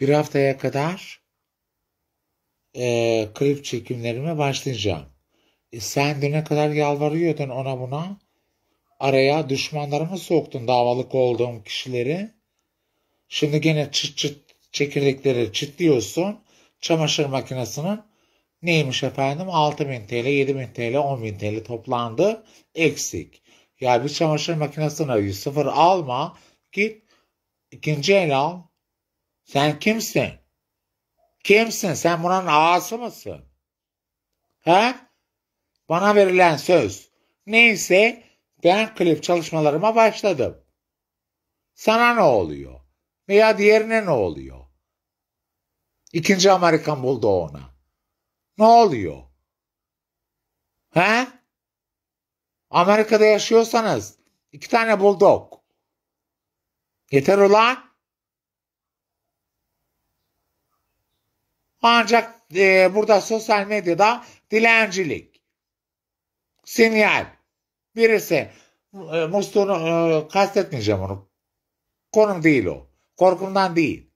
bir haftaya kadar e, klip çekimlerime başlayacağım. E, sen düne kadar yalvarıyordun ona buna. Araya düşmanlarımı soktun davalık olduğum kişileri. Şimdi gene çıt çıt çekirdekleri çitliyorsun. Çamaşır makinesinin neymiş efendim 6000 TL, 7000 TL, 10000 TL toplandı. Eksik. Ya bir çamaşır makinesine 100 sıfır alma. Git ikinci el al. Sen kimsin? Kimsin? Sen buranın ağası mısın? He? Bana verilen söz. Neyse ben klip çalışmalarıma başladım. Sana ne oluyor? Veya diğerine ne oluyor? İkinci Amerikan buldu ona. Ne oluyor? He? Amerika'da yaşıyorsanız iki tane bulduk. Yeter ulan. Ancak e, burada sosyal medyada dilencilik, sinyal, birisi e, musluğunu e, kastetmeyeceğim onu. Konum değil o. Korkumdan değil.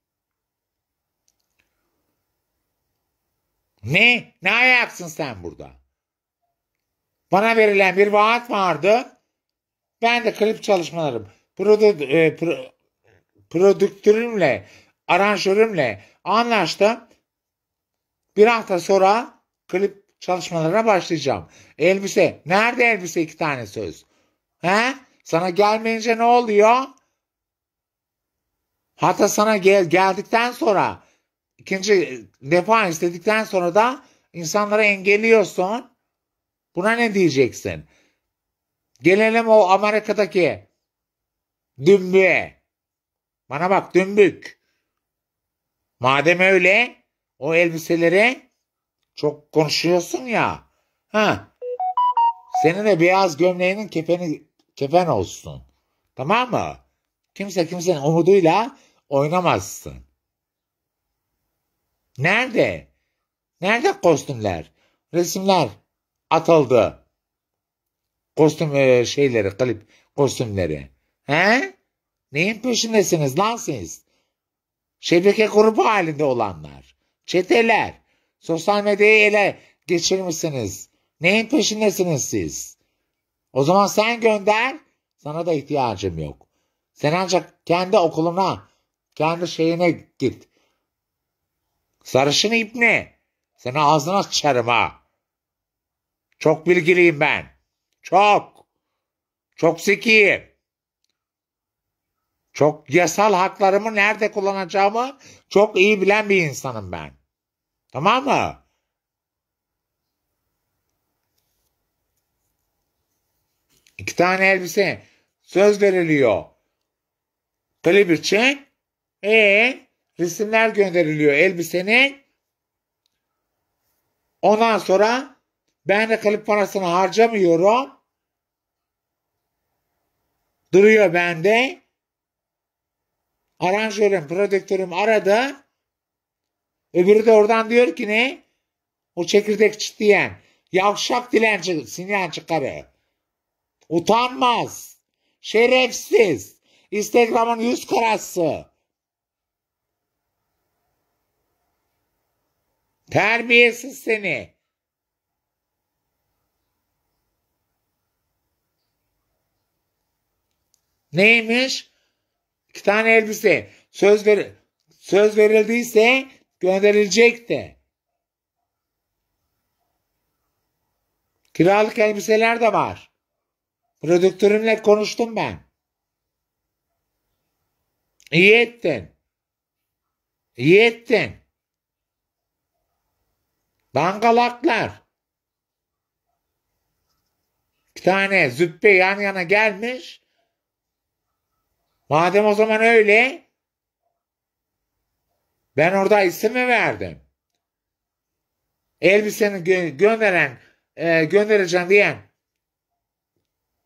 Ne? Ne ayaksın sen burada? Bana verilen bir vaat vardı. Ben de klip çalışmalarım, produ, e, pro, prodüktörümle, aranjörümle anlaştım. Bir hafta sonra klip çalışmalarına başlayacağım. Elbise. Nerede elbise iki tane söz? He? Sana gelmeyince ne oluyor? Hatta sana gel geldikten sonra ikinci e, defa istedikten sonra da insanlara engelliyorsun. Buna ne diyeceksin? Gelelim o Amerika'daki dümbüğe. Bana bak dümbük. Madem öyle o elbiselere çok konuşuyorsun ya. Ha. Senin de beyaz gömleğinin kefeni kefen olsun. Tamam mı? Kimse kimsenin umuduyla oynamazsın. Nerede? Nerede kostümler? Resimler atıldı. Kostüm e, şeyleri, klip kostümleri. He? Neyin peşindesiniz lan siz? Şebeke grubu halinde olanlar. Çeteler. Sosyal medyayı ele geçirmişsiniz. Neyin peşindesiniz siz? O zaman sen gönder. Sana da ihtiyacım yok. Sen ancak kendi okuluna, kendi şeyine git. Sarışın ipni. Seni ağzına sıçarım ha. Çok bilgiliyim ben. Çok. Çok zekiyim. Çok yasal haklarımı nerede kullanacağımı çok iyi bilen bir insanım ben. Tamam mı? İki tane elbise. Söz veriliyor. Kaliber çek. Eee? Resimler gönderiliyor elbisenin. Ondan sonra ben de kalıp parasını harcamıyorum. Duruyor bende. Aranjörüm, prodüktörüm aradı. Öbürü de oradan diyor ki ne? O çekirdek çitleyen. Yavşak dilenci sinyal çıkarı. Utanmaz. Şerefsiz. Instagram'ın yüz karası. Terbiyesiz seni. Neymiş? İki tane elbise. Söz ver söz verildiyse gönderilecek de. Kiralık elbiseler de var. Prodüktörümle konuştum ben. İyi ettin. İyi ettin. Dangalaklar. İki tane züppe yan yana gelmiş. Madem o zaman öyle ben orada ismi verdim. Elbiseni gö gönderen, e, göndereceğim diyen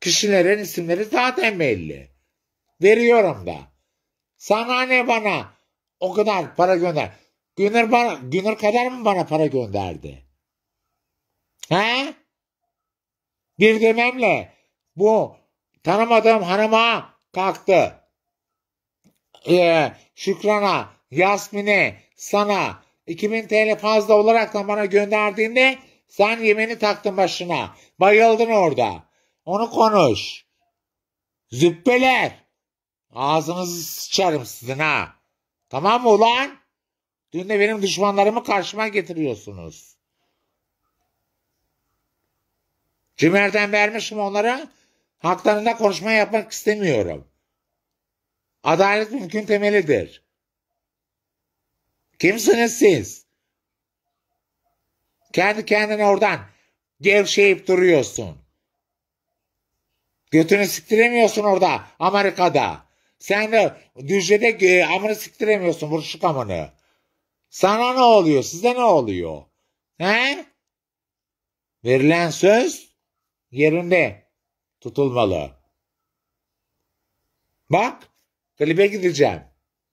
kişilerin isimleri zaten belli. Veriyorum da. Sana ne bana o kadar para gönder. Günür, bana, günür kadar mı bana para gönderdi? He? Bir dememle bu tanımadığım hanıma kalktı. Ee, Şükran'a Yasmine sana 2000 TL fazla olarak da bana gönderdiğinde sen yemeni taktın başına. Bayıldın orada. Onu konuş. Züppeler. Ağzınızı sıçarım sizin ha. Tamam mı ulan? Dün de benim düşmanlarımı karşıma getiriyorsunuz. Cümer'den vermişim onlara. Haklarında konuşma yapmak istemiyorum. Adalet mümkün temelidir. Kimsiniz siz? Kendi kendine oradan gevşeyip duruyorsun. Götünü siktiremiyorsun orada Amerika'da. Sen de Düzce'de e, amını siktiremiyorsun buruşuk amını. Sana ne oluyor? Size ne oluyor? He? Verilen söz yerinde tutulmalı. Bak klibe gideceğim.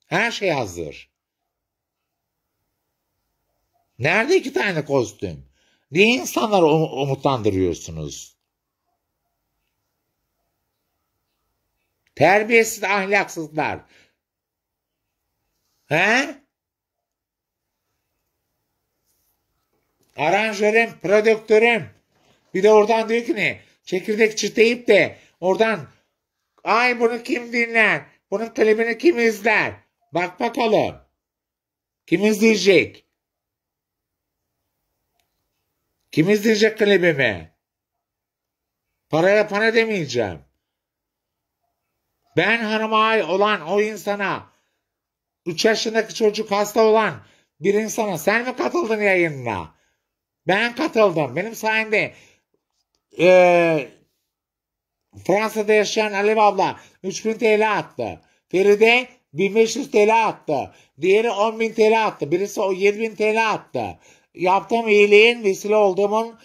Her şey hazır. Nerede iki tane kostüm? Niye insanları um- umutlandırıyorsunuz? Terbiyesiz ahlaksızlar. He? Aranjörüm, prodüktörüm. Bir de oradan diyor ki ne? Çekirdek çitleyip de oradan ay bunu kim dinler? Bunun klibini kim izler? Bak bakalım. Kim izleyecek? Kim izleyecek klibimi? Para yapana demeyeceğim. Ben hanıma ay olan o insana, üç yaşındaki çocuk hasta olan bir insana sen mi katıldın yayınına? Ben katıldım. Benim sayemde e, Fransa'da yaşayan Alev abla 3000 TL attı. Feride 1500 TL attı. Diğeri 10.000 TL attı. Birisi o 7.000 TL attı yaptığım iyiliğin vesile olduğumun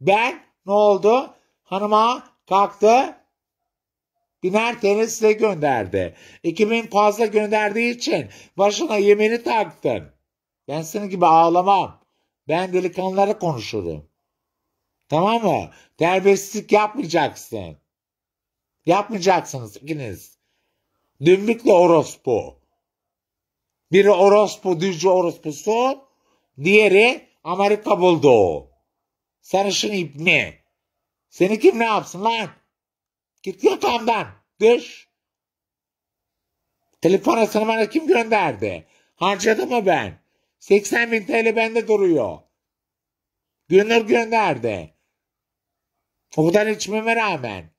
ben ne oldu? Hanıma kalktı biner TL size gönderdi. 2000 fazla gönderdiği için başına yemini taktın. Ben senin gibi ağlamam. Ben delikanlılara konuşurum. Tamam mı? Terbiyesizlik yapmayacaksın. Yapmayacaksınız ikiniz. Dümbükle orospu. Biri orospu, düzce orospusun. Diğeri Amerika buldu. Sarışın ibni. Seni kim ne yapsın lan? Git yatağımdan. Düş. Telefon asını bana kim gönderdi? Harcadım mı ben? 80 bin TL bende duruyor. Gönül gönderdi. O kadar içmeme rağmen.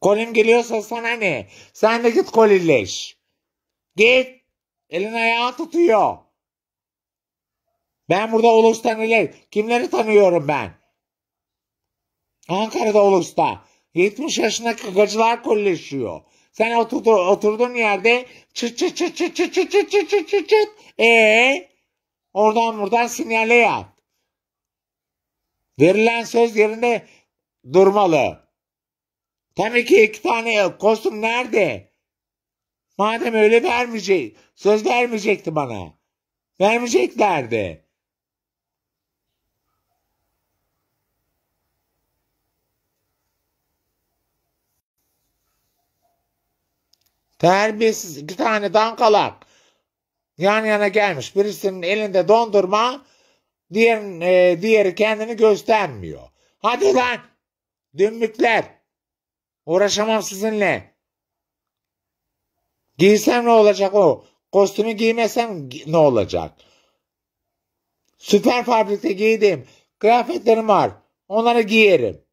Kolim geliyorsa sana ne? Sen de git kolilleş. Git. Elin ayağı tutuyor. Ben burada Ulus'tan ileri. Kimleri tanıyorum ben? Ankara'da Ulus'ta. 70 yaşındaki gacılar kolleşiyor. Sen oturdu, oturduğun yerde çıt çıt çıt çıt çıt çıt çıt çıt çıt çıt çıt. Ee, oradan buradan sinyale yap. Verilen söz yerinde durmalı. Tabii ki iki tane kostüm nerede? Madem öyle vermeyecek, söz vermeyecekti bana. Vermeyeceklerdi. Terbiyesiz iki tane dankalak yan yana gelmiş. Birisinin elinde dondurma, diğer e, diğeri kendini göstermiyor. Hadi lan dümbükler uğraşamam sizinle. Giysem ne olacak o? Kostümü giymesem ne olacak? Süper fabrikte giydim. Kıyafetlerim var. Onları giyerim.